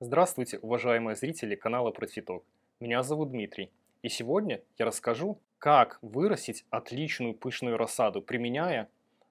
Здравствуйте, уважаемые зрители канала Профиток. Меня зовут Дмитрий. И сегодня я расскажу, как вырастить отличную пышную рассаду, применяя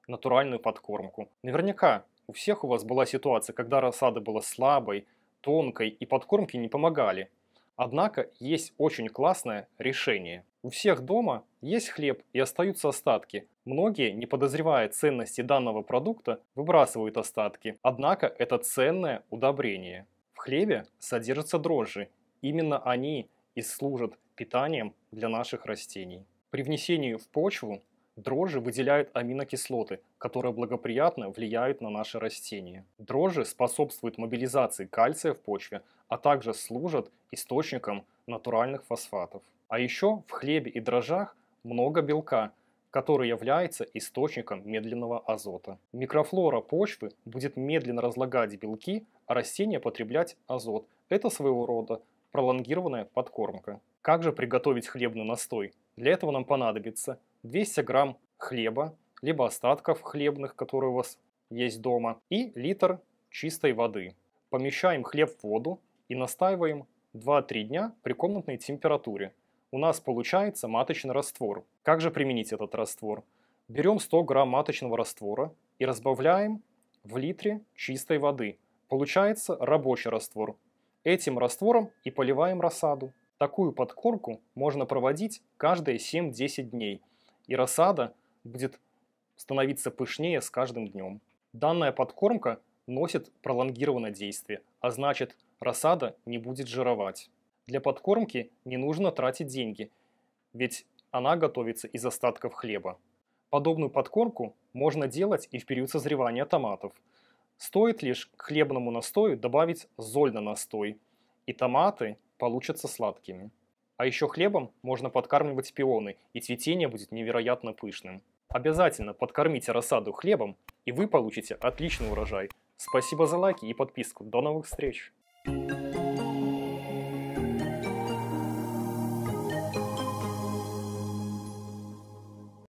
натуральную подкормку. Наверняка у всех у вас была ситуация, когда рассада была слабой, тонкой и подкормки не помогали. Однако есть очень классное решение. У всех дома есть хлеб и остаются остатки. Многие, не подозревая ценности данного продукта, выбрасывают остатки. Однако это ценное удобрение хлебе содержатся дрожжи. Именно они и служат питанием для наших растений. При внесении в почву дрожжи выделяют аминокислоты, которые благоприятно влияют на наши растения. Дрожжи способствуют мобилизации кальция в почве, а также служат источником натуральных фосфатов. А еще в хлебе и дрожжах много белка – который является источником медленного азота. Микрофлора почвы будет медленно разлагать белки, а растения потреблять азот. Это своего рода пролонгированная подкормка. Как же приготовить хлебный настой? Для этого нам понадобится 200 грамм хлеба, либо остатков хлебных, которые у вас есть дома, и литр чистой воды. Помещаем хлеб в воду и настаиваем 2-3 дня при комнатной температуре у нас получается маточный раствор. Как же применить этот раствор? Берем 100 грамм маточного раствора и разбавляем в литре чистой воды. Получается рабочий раствор. Этим раствором и поливаем рассаду. Такую подкормку можно проводить каждые 7-10 дней, и рассада будет становиться пышнее с каждым днем. Данная подкормка носит пролонгированное действие, а значит рассада не будет жировать. Для подкормки не нужно тратить деньги, ведь она готовится из остатков хлеба. Подобную подкормку можно делать и в период созревания томатов. Стоит лишь к хлебному настою добавить золь на настой, и томаты получатся сладкими. А еще хлебом можно подкармливать пионы, и цветение будет невероятно пышным. Обязательно подкормите рассаду хлебом, и вы получите отличный урожай. Спасибо за лайки и подписку. До новых встреч! Thank you